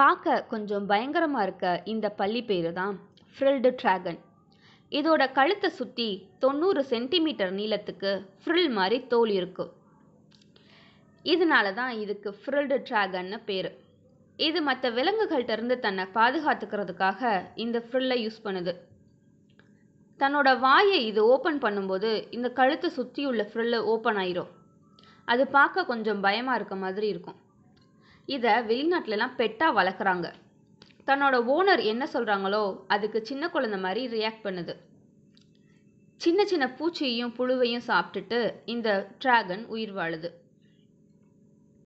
பார்க்க கொஞ்சம் பயங்கரமாக இருக்க இந்த பள்ளி பேர் தான் ஃப்ரில்டு ட்ராகன் இதோட கழுத்தை சுற்றி தொண்ணூறு சென்டிமீட்டர் நீளத்துக்கு ஃப்ரில் மாதிரி தோல் இருக்கும் இதனால தான் இதுக்கு ஃப்ரில்டு ட்ராகன்னு பேர் இது மற்ற விலங்குகள்கிட்ட இருந்து தன்னை பாதுகாத்துக்கிறதுக்காக இந்த ஃப்ரில்லை யூஸ் பண்ணுது தன்னோட வாயை இது ஓப்பன் பண்ணும்போது இந்த கழுத்தை சுற்றி உள்ள ஃப்ரில்லு ஓப்பன் ஆயிரும் அது பார்க்க கொஞ்சம் பயமாக இருக்க மாதிரி இருக்கும் இதை வெளிநாட்டிலலாம் பெட்டாக வளர்க்குறாங்க தன்னோட ஓனர் என்ன சொல்கிறாங்களோ அதுக்கு சின்ன குழந்த மாதிரி ரியாக்ட் பண்ணுது சின்ன சின்ன பூச்சியையும் புழுவையும் சாப்பிட்டுட்டு இந்த ட்ராகன் உயிர் வாழுது